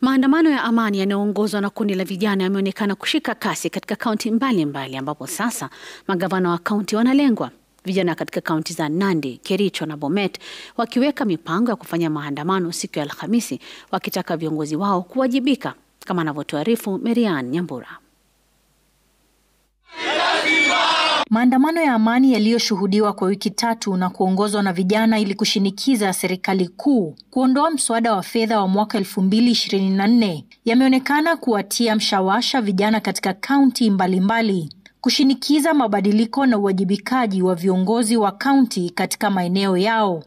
Maandamano ya amani yanayoongozwa na kundi la vijana yameonekana kushika kasi katika kaunti mbalimbali ambapo sasa magavana wa kaunti wanalengwa. Vijana katika kaunti za Nandi, Kericho na Bomet wakiweka mipango ya kufanya maandamano siku ya Alhamisi wakitaka viongozi wao kuwajibika, kama anavyotuarifu Merian Nyambura. Maandamano ya amani yaliyoshuhudiwa kwa wiki tatu na kuongozwa na vijana ili kushinikiza serikali kuu kuondoa mswada wa fedha wa mwaka 2024 yameonekana kuwatia mshawasha vijana katika kaunti mbalimbali kushinikiza mabadiliko na uwajibikaji wa viongozi wa kaunti katika maeneo yao.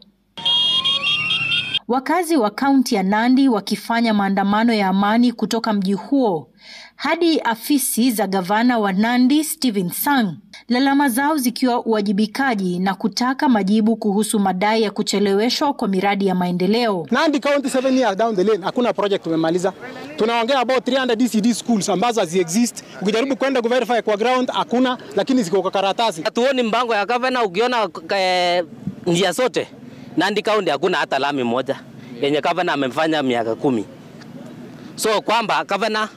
Wakazi wa kaunti ya Nandi wakifanya maandamano ya amani kutoka mji huo hadi afisi za gavana wa Nandi Stephen Sang, lalama zao zikiwa uwajibikaji na kutaka majibu kuhusu madai ya kucheleweshwa kwa miradi ya maendeleo. Nandi County 7 years down the lane, hakuna project tumemaliza. Tunaongea about 300 DCD schools ambazo haziexist. Ukijaribu kwenda kuverify kwa ground hakuna, lakini ziko kwa karatasi. Hatuoni mpango ya gavana ukiona eh, njia zote Nandi kaunti hakuna hata lami moja yenye gavana amefanya miaka kumi. So kwamba gavana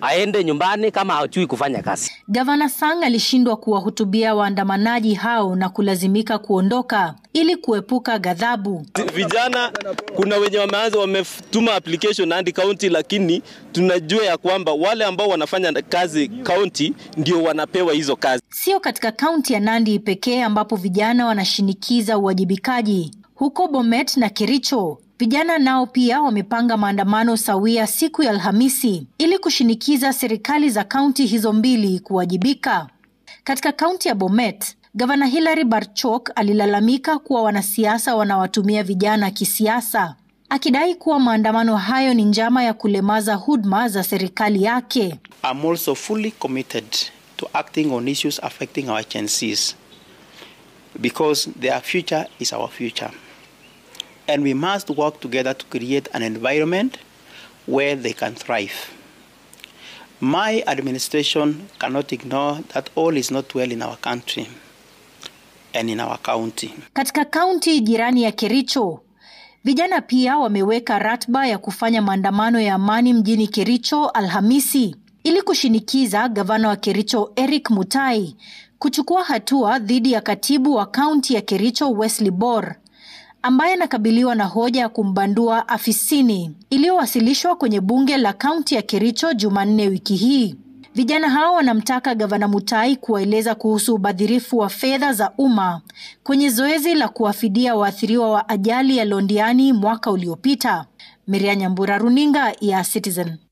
aende nyumbani kama hajui kufanya kazi. Gavana Sang alishindwa kuwahutubia waandamanaji hao na kulazimika kuondoka ili kuepuka ghadhabu. Vijana kuna wenye wameanza wametuma application Nandi County, lakini tunajua ya kwamba wale ambao wanafanya kazi county ndio wanapewa hizo kazi. Sio katika kaunti ya Nandi pekee ambapo vijana wanashinikiza uwajibikaji huko Bomet na Kericho, vijana nao pia wamepanga maandamano sawia siku ya Alhamisi ili kushinikiza serikali za kaunti hizo mbili kuwajibika. Katika kaunti ya Bomet, Gavana Hilary Barchok alilalamika kuwa wanasiasa wanawatumia vijana kisiasa, akidai kuwa maandamano hayo ni njama ya kulemaza huduma za serikali yake. I'm also fully committed to acting on issues affecting our agencies because their future is our future and we must work together to create an environment where they can thrive. My administration cannot ignore that all is not well in our country and in our county. Katika kaunti jirani ya Kericho, vijana pia wameweka ratba ya kufanya maandamano ya amani mjini Kericho Alhamisi ili kushinikiza gavana wa Kericho Eric Mutai kuchukua hatua dhidi ya katibu wa kaunti ya Kericho Wesley Bor ambaye anakabiliwa na hoja ya kumbandua afisini iliyowasilishwa kwenye bunge la kaunti ya Kericho Jumanne wiki hii. Vijana hao wanamtaka gavana Mutai kuwaeleza kuhusu ubadhirifu wa fedha za umma kwenye zoezi la kuwafidia waathiriwa wa ajali ya Londiani mwaka uliopita. Meria Nyambura, runinga ya Citizen.